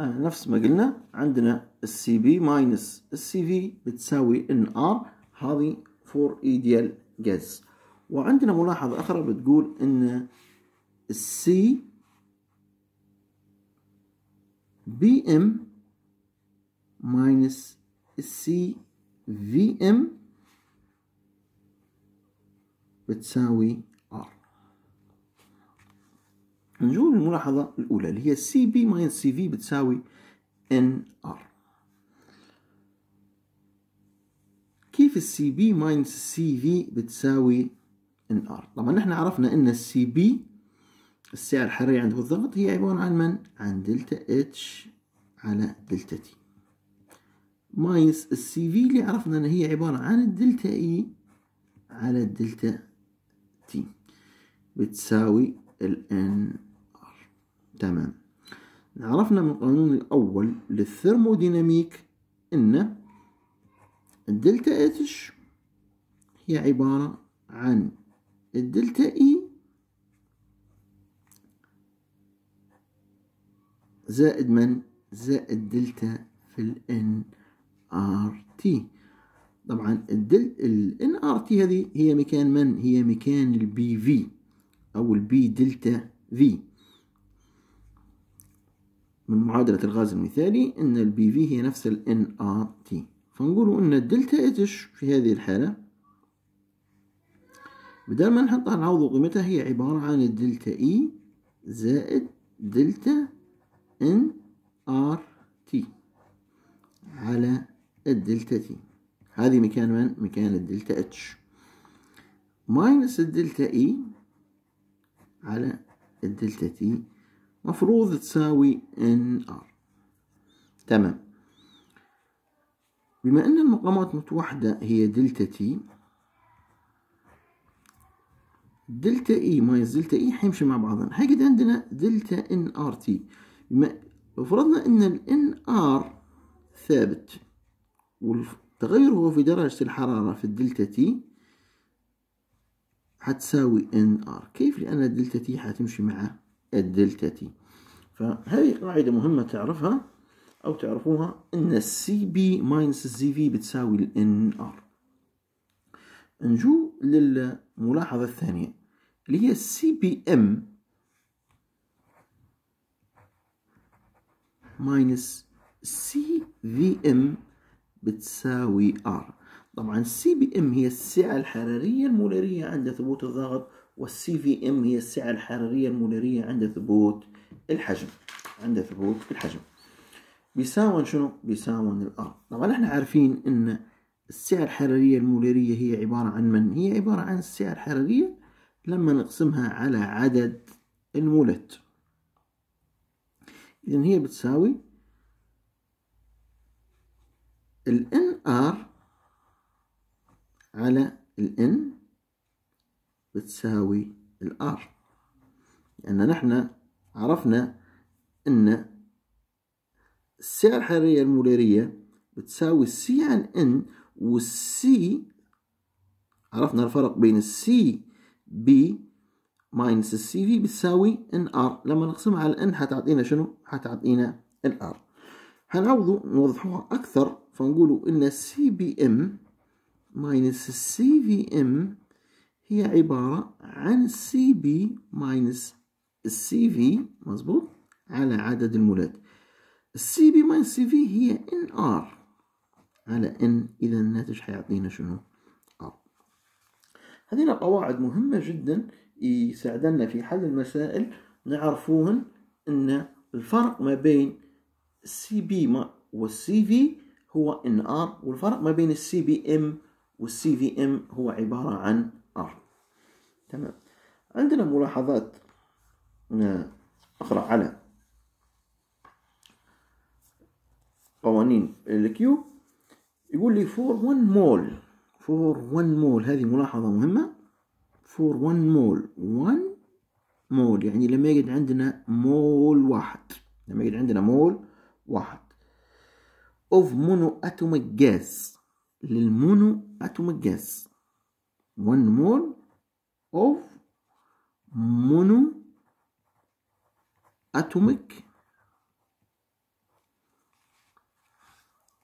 آه نفس ما قلنا عندنا السي بي ماينس السي في بتساوي ان ار هذه فور ايديال جاز وعندنا ملاحظة أخرى بتقول إن السي بي ام ماينس السي في ام بتساوي نجو للملاحظة الأولى اللي هي سي بي ماينس سي في بتساوي ان ار كيف السي بي ماينس سي في بتساوي ان ار طبعا نحن عرفنا ان السي بي السعة الحرارية عند الضغط هي عبارة عن من؟ عن دلتا اتش على دلتا تي ماينس السي في اللي عرفنا ان هي عبارة عن الدلتا اي e على الدلتا تي بتساوي الان N تمام عرفنا من القانون الأول للثرموديناميك أن الدلتا اتش هي عبارة عن الدلتا اي زائد من زائد دلتا في ان ار تي طبعا الدل ان ار تي هذه هي مكان من هي مكان البي في او البي دلتا في من معادلة الغاز المثالي أن البي في هي نفس ال NRT فنقولوا أن الدلتا اتش في هذه الحالة بدل ما نحطها نعوض قيمتها هي عبارة عن الدلتا إي e زائد دلتا إن آر تي على الدلتا تي هذه مكان من؟ مكان الدلتا اتش ماينس الدلتا إي e على الدلتا تي مفروض تساوي ار تمام بما أن المقامات متوحدة هي دلتا تي دلتا اي e ماينس دلتا اي e حيمشي مع بعضنا حيقد عندنا دلتا ان ار تي بما لو فرضنا ان الان ار ثابت والتغير هو في درجة الحرارة في الدلتا تي حتساوي ان ار كيف لان الدلتا تي حتمشي مع الدلتا تي فهذه قاعدة مهمة تعرفها أو تعرفوها إن السي بي ماينس الزي في بتساوي الإن آر نجو للملاحظة الثانية اللي هي السي بي إم ماينس سي في إم بتساوي آر طبعا السي بي إم هي السعة الحرارية المولارية عند ثبوت الضغط والسي في ام هي السعة الحرارية الموليريه عند ثبوت الحجم عند ثبوت الحجم بيساوي شنو؟ بيساوي الار طبعا احنا عارفين ان السعة الحرارية الموليريه هي عبارة عن من؟ هي عبارة عن السعة الحرارية لما نقسمها على عدد المولات اذا هي بتساوي الان NR على الان N بتساوي الار لأن نحن عرفنا أن السعة الحرارية المولارية بتساوي السي عن ان والسي عرفنا الفرق بين السي بي ماينس السي في بتساوي ان ار لما نقسمها على ان حتعطينا شنو حتعطينا الار هنعوضوا نوضحوها اكثر فنقولوا ان السي بي ام ماينس السي في ام هي عبارة عن سي بي ماينس السي في مظبوط على عدد المولات السي بي ماينس سي في هي ان ار على ان إذا الناتج حيعطينا شنو ار هذه قواعد مهمة جدا يساعدنا في حل المسائل نعرفوهن أن الفرق ما بين السي بي والسي في هو ان ار والفرق ما بين السي بي ام والسي في ام هو عبارة عن تمام عندنا ملاحظات أخرى على قوانين الكيو يقول لي فور 1 مول فور 1 مول هذه ملاحظة مهمة فور 1 مول 1 مول يعني لما يجد عندنا مول واحد لما يجد عندنا مول واحد اوف مونو اتوميك جاز للمونو اتوميك جاز 1 مول of monoatomic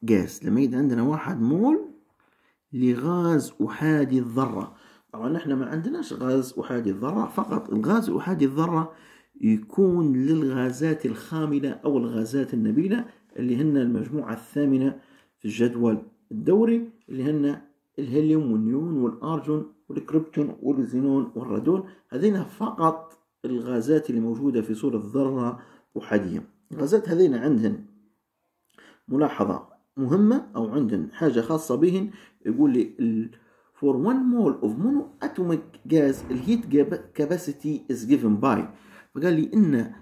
gas لما يبقى عندنا واحد مول لغاز أحادي الذرة طبعا نحن ما عندناش غاز أحادي الذرة فقط الغاز أحادي الذرة يكون للغازات الخاملة أو الغازات النبيلة اللي هن المجموعة الثامنة في الجدول الدوري اللي هن الهيليوم والنيون والأرجون والكريبتون والزينون والرادون هذين فقط الغازات اللي موجودة في صورة ذرة أحادية الغازات هذين عندهن ملاحظة مهمة أو عندهن حاجة خاصة بهن يقول لي for one mole of monoatomic gas the heat capacity is given by فقال لي إن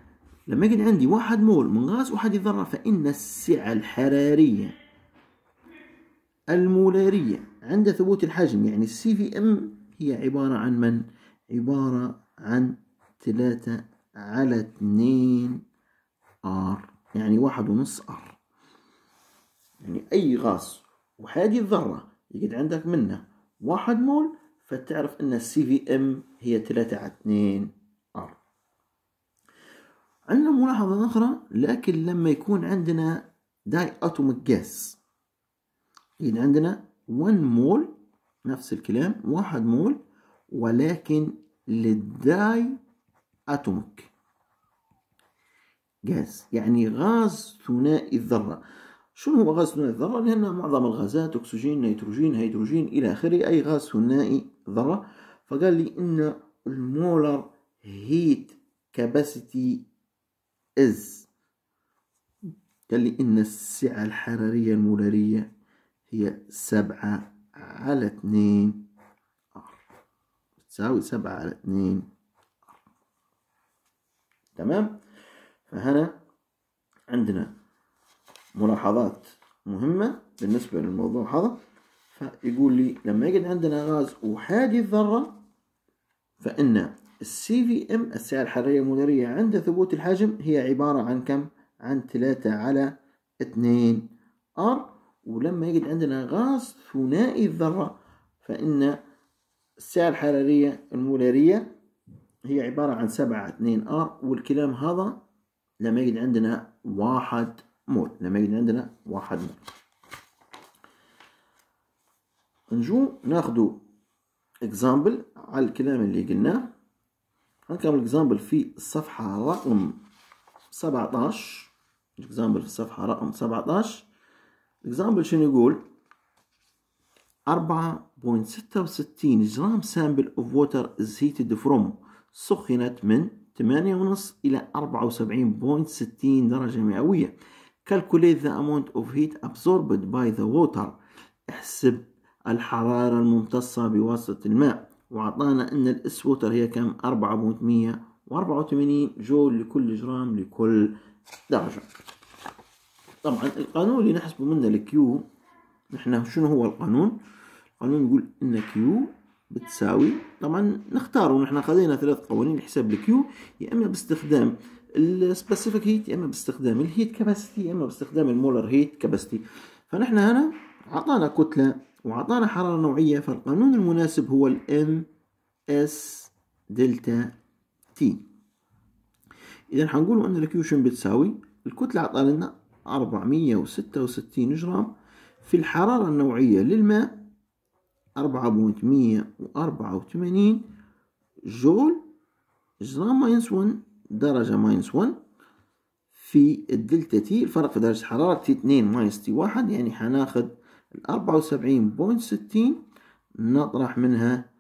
لما يكون عندي واحد مول من غاز أحادي الذرة فإن السعة الحرارية المولارية عند ثبوت الحجم يعني السي في ام هي عبارة عن من؟ عبارة عن ثلاثة على اتنين ار يعني واحد ونص ار يعني أي غاز وهذه الذرة يقعد عندك منه واحد مول فتعرف أن السي في ام هي ثلاثة على اتنين ار عندنا ملاحظة أخرى لكن لما يكون عندنا داي أتوميك جاس يعني عندنا 1 مول نفس الكلام 1 مول ولكن للداي اتوميك غاز يعني غاز ثنائي الذرة شنو هو غاز ثنائي الذرة؟ لأن معظم الغازات أكسجين نيتروجين هيدروجين إلى آخره أي غاز ثنائي ذرة فقال لي إن المولر هيت كاباسيتي إز قال لي إن السعة الحرارية المولارية هي سبعة على ار بتساوي سبعة على ار تمام فهنا عندنا ملاحظات مهمة بالنسبة للموضوع هذا فيقول لي لما يجد عندنا غاز أحادي الذرة فإن السي في ام السعة الحرارية المولارية عند ثبوت الحجم هي عبارة عن كم؟ عن 3 على 2 ار ولما يجد عندنا غاز ثنائي الذرة فإن السعة الحرارية المولارية هي عبارة عن سبعة اثنين ار والكلام هذا لما يجد عندنا واحد مول لما يجد عندنا واحد مول نجو ناخدو اكزامبل على الكلام اللي قلناه هنكمل اكزامبل في الصفحة رقم سبعتاش اكزامبل في الصفحة رقم سبعتاش اكزامبل شنو يقول 4.66 جرام سامبل اوف ووتر از هيتد فروم سخنت من 8.5 ونص إلى 74.60 درجة مئوية calculate the amount of heat absorbed by the water احسب الحرارة الممتصة بواسطة الماء وأعطانا أن الاس ووتر هي كم 4.184 جول لكل جرام لكل درجة طبعا القانون اللي نحسبه منه الكيو نحن شنو هو القانون القانون يقول ان كيو بتساوي طبعا نختار ونحن خذينا ثلاث قوانين لحساب الكيو يا اما باستخدام السبيسيفيك هيت يا اما باستخدام الهيت كاباسيتي يا اما باستخدام المولر هيت كاباسيتي فنحن هنا عطانا كتلة وعطانا حرارة نوعية فالقانون المناسب هو ال ام اس دلتا تي إذا حنقولوا أن الكيو شنو بتساوي الكتلة عطانا 466 جرام في الحرارة النوعية للماء 484 جول جرام ماينس 1 درجة ماينس 1 في الدلتا تي الفرق في درجة حرارة تي 2 ماينس تي 1 يعني حناخد الأربعة 74.60 نطرح منها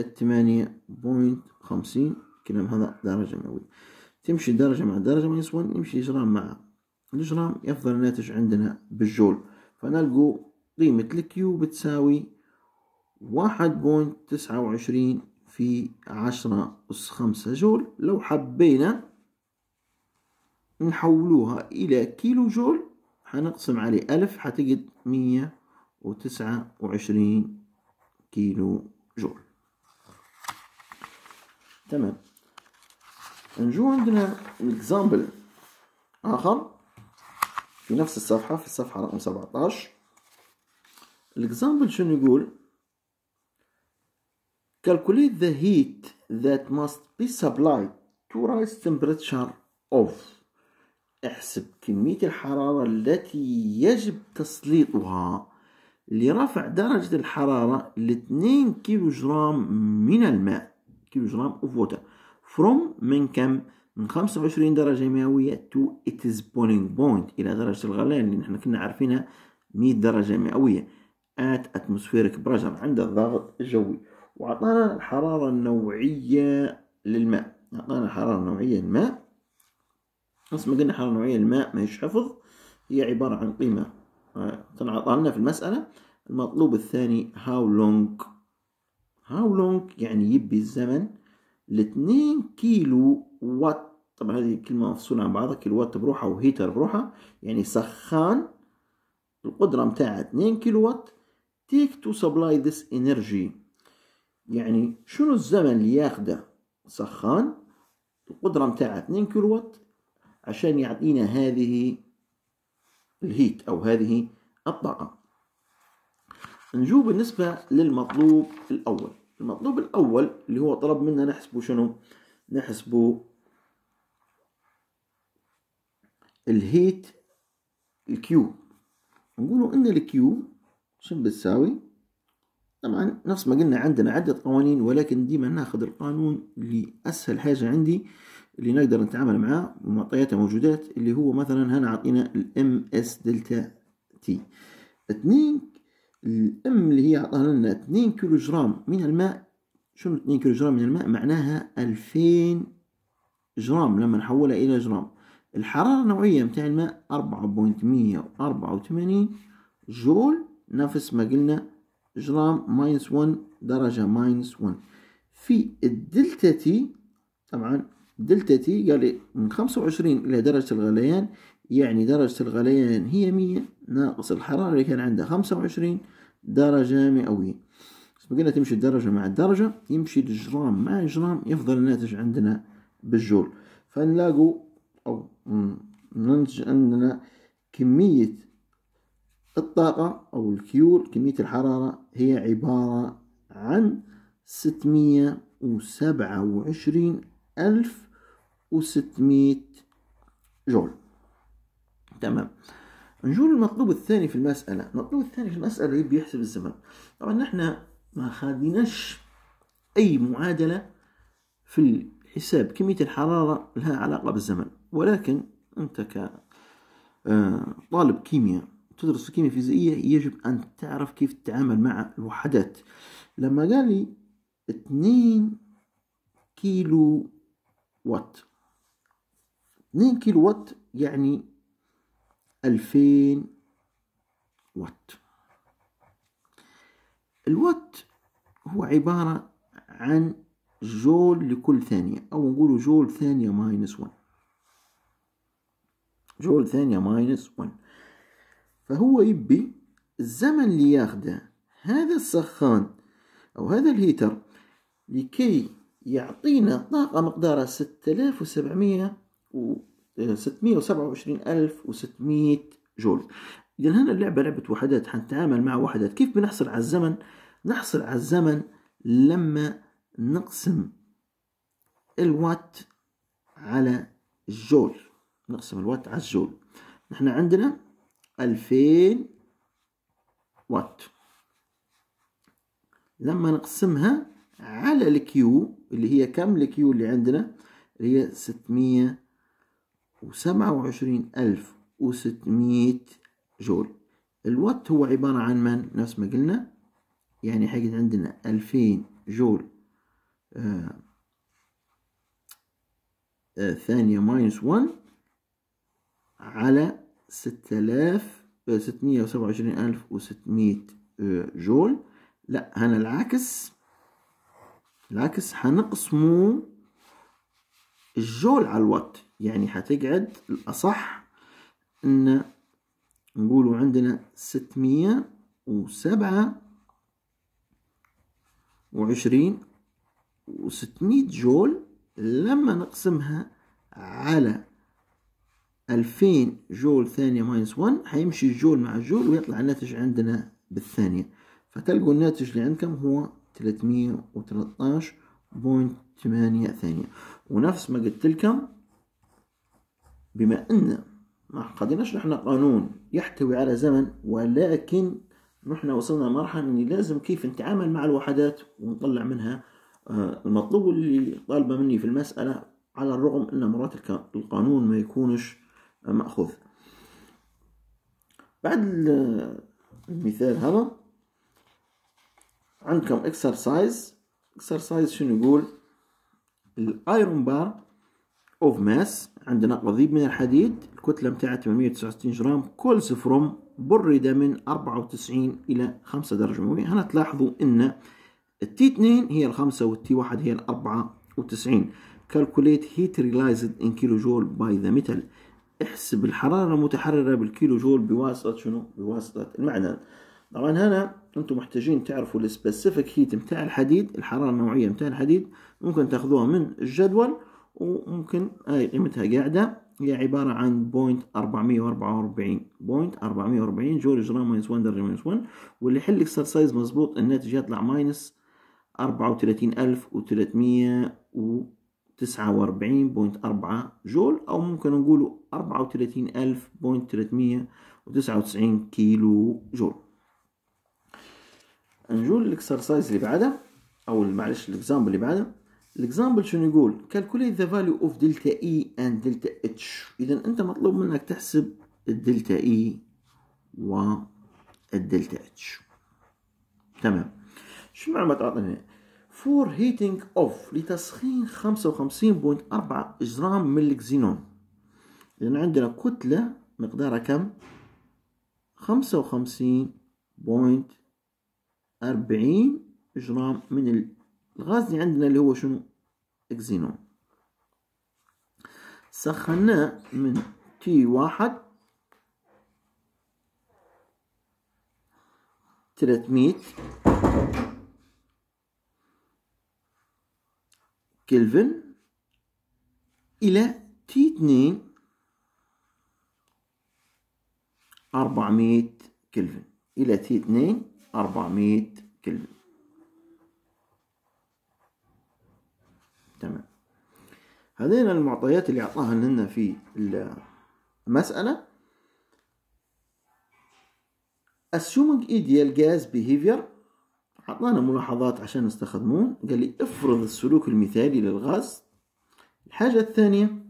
الثمانية 8.50 كلام هذا درجة مئوية تمشي درجة مع درجة ماينس 1 يمشي جرام مع الجرام يفضل الناتج عندنا بالجول فنلقوا قيمة الكيو بتساوي واحد بوينت تسعة وعشرين في عشرة أس خمسة جول لو حبينا نحولوها إلى كيلو جول حنقسم عليه ألف حتجد مية وتسعة وعشرين كيلو جول تمام نجو عندنا اكزامبل آخر في نفس الصفحة في الصفحة رقم 17 الاكزامبل شنو يقول calculate the heat that must be supplied to rise temperature of احسب كمية الحرارة التي يجب تسليطها لرفع درجة الحرارة لاتنين كيلو جرام من الماء كيلو جرام of water from من كم من 25 درجة مئوية تو its boiling point إلى درجة الغليان اللي نحن كنا عارفينها 100 درجة مئوية at atmospheric pressure عند الضغط الجوي وعطانا الحرارة النوعية للماء عطانا الحرارة النوعية للماء نفس ما قلنا الحرارة النوعية للماء ما حفظ هي عبارة عن قيمة تنعطى لنا في المسألة المطلوب الثاني how long how long يعني يبي الزمن لاتنين كيلو وات طبعا هذه كلمة مفصولة عن بعضها كيلوات بروحها وهيتر بروحها يعني سخان القدرة متاعها 2 وات تيك تو سبلاي ذيس انرجي يعني شنو الزمن اللي ياخده سخان القدرة متاعها 2 وات عشان يعطينا هذه الهيت أو هذه الطاقة نجو بالنسبة للمطلوب الأول المطلوب الأول اللي هو طلب منا نحسبه شنو نحسبه الهيت الكيو نقولوا ان الكيو شنو بتساوي طبعا نفس ما قلنا عندنا عدة قوانين ولكن ديما ناخذ القانون اللي اسهل حاجة عندي اللي نقدر نتعامل معاه ومعطياته موجودات اللي هو مثلا هنا عطينا الام اس دلتا تي اتنين الام اللي هي عطاها لنا اتنين كيلو جرام من الماء شنو اتنين كيلو جرام من الماء معناها الفين جرام لما نحولها الى جرام الحرارة النوعية متاع الماء أربعة بوينت مية وأربعة وثمانين جول نفس ما قلنا جرام ماينس ون درجة ماينس ون في الدلتا تي طبعا دلتا تي قال من خمسة وعشرين إلى درجة الغليان يعني درجة الغليان هي مية ناقص الحرارة اللي كان عندها خمسة وعشرين درجة مئوية قلنا تمشي الدرجة مع الدرجة يمشي الجرام مع الجرام يفضل الناتج عندنا بالجول فنلاقوا أو ننتج عندنا كمية الطاقة أو الكيول كمية الحرارة هي عبارة عن ستمية وسبعة وعشرين ألف وستمية جول تمام نجول المطلوب الثاني في المسألة المطلوب الثاني في المسألة اللي بيحسب الزمن طبعا نحن ما خادناش أي معادلة في الحساب كمية الحرارة لها علاقة بالزمن ولكن أنت كطالب آه، كيمياء تدرس كيمياء فيزيائية يجب أن تعرف كيف تتعامل مع الوحدات لما قال لي 2 كيلو وات 2 كيلو وات يعني 2000 وات الوات هو عبارة عن جول لكل ثانية أو نقول جول ثانية ماينس 1 جول ثانية ماينس 1 فهو يبي الزمن اللي ياخده هذا السخان أو هذا الهيتر لكي يعطينا طاقة مقدارها 6700 و 627600 آه، جول إذا هنا اللعبة لعبة وحدات حنتعامل مع وحدات كيف بنحصل على الزمن نحصل على الزمن لما نقسم الوات على الجول نقسم الوات على الجول نحن عندنا ألفين وات لما نقسمها على الكيو اللي هي كم الكيو اللي عندنا اللي هي ستمية وسبعة وعشرين ألف وستمية جول الوات هو عبارة عن من نفس ما قلنا يعني حيجد عندنا ألفين جول آه آه ثانية ماينس ون على ستة آلاف آه، ستمية وسبعة وعشرين ألف آه، جول لا هنا العكس العكس هنقسمه الجول على الوات يعني هتقعد الأصح إن نقولوا عندنا ستمية وسبعة وعشرين وستمية جول لما نقسمها على ألفين جول ثانية ماينس ون حيمشي الجول مع الجول ويطلع الناتج عندنا بالثانية فتلقوا الناتج اللي عندكم هو تلاتمية بوينت ثمانية ثانية ونفس ما قلت لكم بما أن ما قدناش نحن قانون يحتوي على زمن ولكن نحن وصلنا لمرحلة أن لازم كيف نتعامل مع الوحدات ونطلع منها آه، المطلوب اللي طالبة مني في المسألة على الرغم أن مرات القانون ما يكونش مأخوذ بعد المثال هذا عندكم اكسرسايز اكسرسايز شنو يقول الايرون بار اوف ماس عندنا قضيب من الحديد الكتله نتاعها 869 جرام كولز فروم برد من 94 الى 5 درجه مئويه هنا تلاحظوا ان التي 2 هي الخمسة والتي 1 هي الأربعة كالكوليت هيت ريلايزد ان كيلو جول باي ذا ميتال احسب الحرارة المتحررة بالكيلو جول بواسطة شنو؟ بواسطة المعدن طبعا هنا انتم محتاجين تعرفوا السبيسيفيك هيت متاع الحديد الحرارة النوعية متاع الحديد ممكن تاخذوها من الجدول وممكن هاي قيمتها قاعدة هي عبارة عن بوينت 444 بوينت 440 جول جرام ماينس 1 درجة ماينس 1 واللي يحل اكسرسايز مظبوط الناتج يطلع ماينس 34300 و تسعة وأربعين بوينت أربعة جول أو ممكن نقوله أربعة وثلاثين ألف بوينت ثلاثمية وتسعة وتسعين كيلو جول نجول الإكسرسايز اللي بعدها أو معلش الإكزامبل اللي بعدها الإكزامبل شنو يقول كالكوليت ذا فاليو أوف دلتا إي أند دلتا إتش إذا أنت مطلوب منك تحسب الدلتا إي e والدلتا إتش تمام شو معنى عطنا هنا فور هيتينغ اوف لتسخين 55.4 جرام من الكزينون لأن عندنا كتلة مقدارها كم؟ 55.40 جرام من الغاز اللي عندنا اللي هو شنو؟ اكزينون سخناه من تي واحد 300 كلفن إلى تي اثنين أربعمية كلفن إلى تي اثنين أربعمية كلفن تمام هذين المعطيات اللي أعطاها لنا في المسألة assuming ideal gas behavior أعطانا ملاحظات عشان نستخدموه قال لي افرض السلوك المثالي للغاز الحاجة الثانية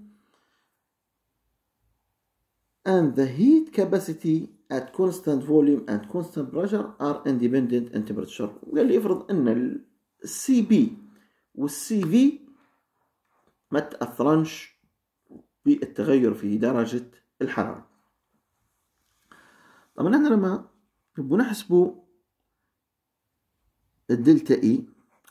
and the heat capacity at constant volume and constant pressure are independent in temperature قال لي افرض ان ال CB والسي في ما تأثرنش بالتغير في درجة الحرارة طبعا احنا لما نبغوا نحسبوا الدلتا اي e.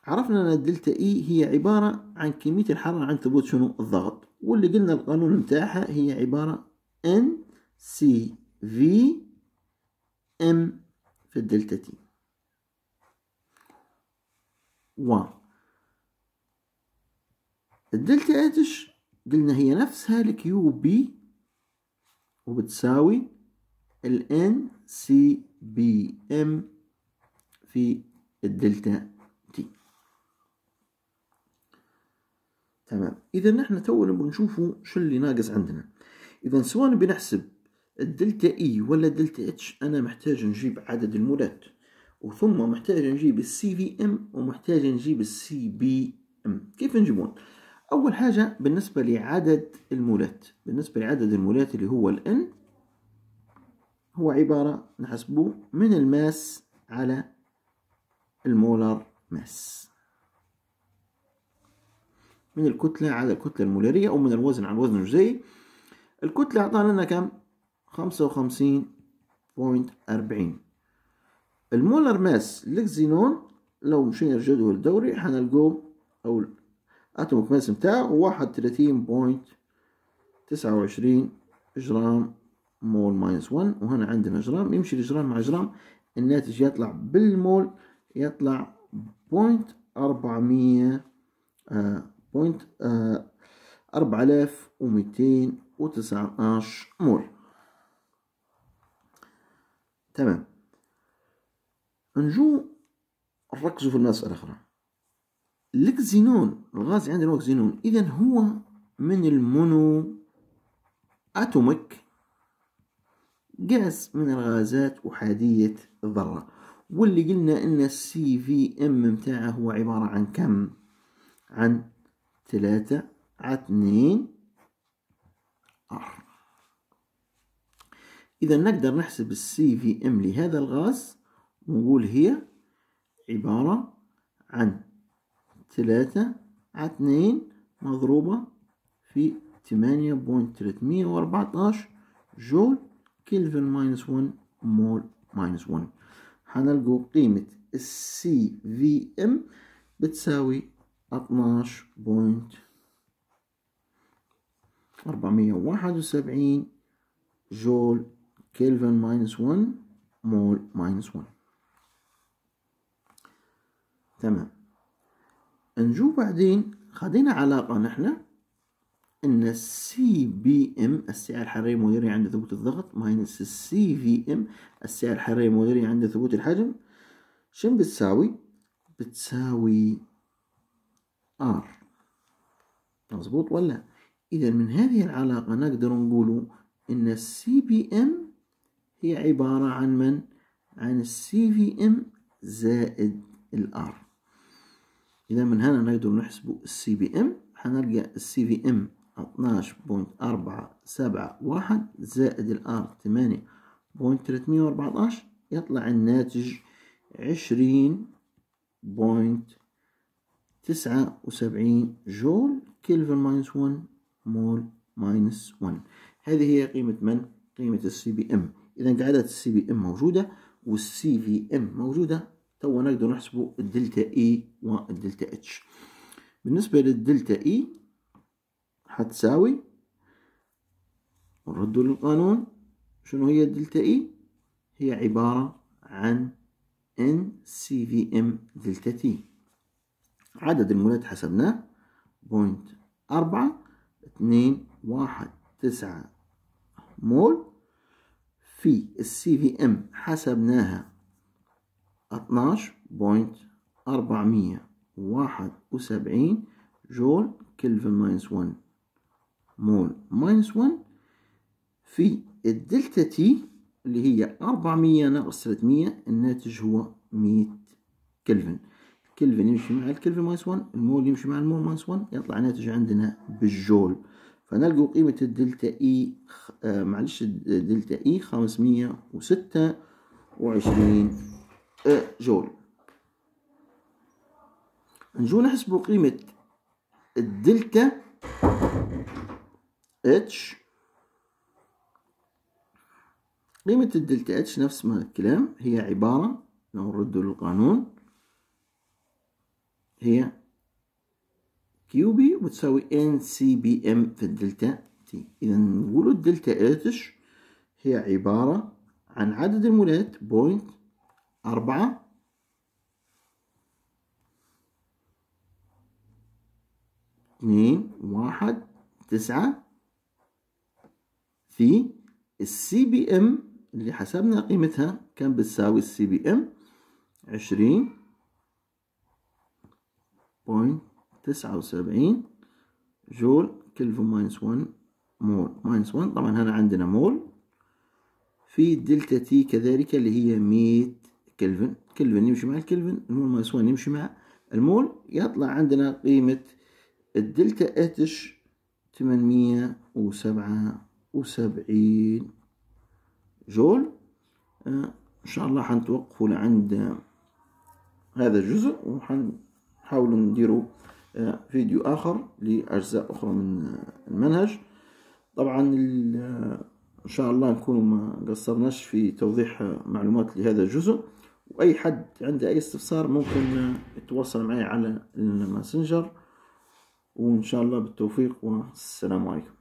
عرفنا ان الدلتا اي e هي عبارة عن كمية الحرارة عن ثبوت شنو الضغط واللي قلنا القانون نتاعها هي عبارة ان سي في ام في الدلتا تي و الدلتا اتش e قلنا هي نفسها لكيو بي وبتساوي ال ان سي بي ام في الدلتا تي تمام إذا نحن تو نبغى نشوفوا شو اللي ناقص عندنا إذا سواء بنحسب الدلتا إي e ولا الدلتا إتش أنا محتاج نجيب عدد المولات وثم محتاج نجيب السي في إم ومحتاج نجيب السي بي إم كيف نجيبون؟ أول حاجة بالنسبة لعدد المولات بالنسبة لعدد المولات اللي هو الان هو عبارة نحسبه من الماس على المولر ماس من الكتلة على الكتلة المولارية أو من الوزن على الوزن الجزيئي الكتلة أعطاها لنا كم؟ خمسة وخمسين بوينت أربعين المولر ماس للكزينون لو مشينا الجدول الدوري حنلقوه أو الأتوميك ماس متاعه واحد وثلاثين بوينت تسعة وعشرين جرام مول ماينس ون وهنا عندنا جرام يمشي الجرام مع جرام الناتج يطلع بالمول يطلع بوينت أربعمية آه، بوينت آه، أربعة آلاف وميتين وتسعة عشر مول تمام نجو نركزوا في المسألة الأخرى الكزينون الغاز عندنا هو كزينون إذا هو من المونو أتوميك غاز من الغازات أحادية الذرة واللي قلنا ان السي في ام متاعه هو عبارة عن كم عن ثلاثة على ار اذا نقدر نحسب السي في ام لهذا الغاز ونقول هي عبارة عن ثلاثة على مضروبة في ثمانية بوينت تلتمية واربعتاش جول كيلفن ماينس ون مول ماينس ون حنلقوا قيمة السي في ام بتساوي 12.471 جول كيلفن ماينس 1 مول ماينس 1 تمام نجو بعدين خدينا علاقة نحن ان السي بي ام السعة الحرارية المغيرية يعني عند ثبوت الضغط ماينس السي في ام السعة الحرارية المغيرية يعني عند ثبوت الحجم شن بتساوي؟ بتساوي ار مظبوط ولا؟ اذا من هذه العلاقة نقدر نقول ان السي بي ام هي عبارة عن من؟ عن السي في ام زائد الار اذا من هنا نقدر نحسب السي بي ام حنلقى السي في ام اتناش بوينت أربعة سبعة واحد زائد الآر تمانية بوينت تلاتمية وأربعتاش يطلع الناتج عشرين بوينت تسعة وسبعين جول كيلفن ماينس ون مول ماينس ون هذه هي قيمة من؟ قيمة السي بي ام إذا قاعدة السي بي ام موجودة والسي في ام موجودة توا نقدر نحسبوا الدلتا اي والدلتا اتش بالنسبة للدلتا اي حتساوي نرد للقانون شنو هي دلتا اي e؟ هي عبارة عن ان سي في ام دلتا تي عدد المولات حسبناه بوينت أربعة اتنين واحد تسعة مول في السي في ام حسبناها اتناش بوينت أربعمية واحد وسبعين جول كلفن ماينس ون مول ماينس 1 في الدلتا تي اللي هي 400 ناقص 300 الناتج هو 100 كلفن الكلفن يمشي مع الكلفن ماينس 1 المول يمشي مع المول ماينس 1 يطلع ناتج عندنا بالجول فنلقوا قيمة الدلتا اي e آه معلش الدلتا اي e 526 آه جول نجو نحسبوا قيمة الدلتا اتش قيمة الدلتا اتش نفس ما الكلام هي عبارة لو نردوا للقانون هي كيو بي وتساوي ان سي بي ام في الدلتا تي اذا نقولوا الدلتا اتش هي عبارة عن عدد المولات بوينت أربعة اثنين واحد تسعة في السي بي ام اللي حسبنا قيمتها كان بتساوي السي بي ام عشرين بوينت تسعة وسبعين جول كلفن ماينس ون مول ماينس ون طبعا هنا عندنا مول في دلتا تي كذلك اللي هي مية كلفن كلفن يمشي مع الكلفن المول ماينس ون يمشي مع المول يطلع عندنا قيمة الدلتا اتش تمنمية وسبعة وسبعين جول آه، إن شاء الله حنتوقفوا لعند هذا الجزء وحنحاولوا نديروا آه، فيديو آخر لأجزاء أخرى من آه، المنهج طبعا إن شاء الله نكون ما قصرناش في توضيح معلومات لهذا الجزء وأي حد عنده أي استفسار ممكن يتواصل معي على الماسنجر وإن شاء الله بالتوفيق والسلام عليكم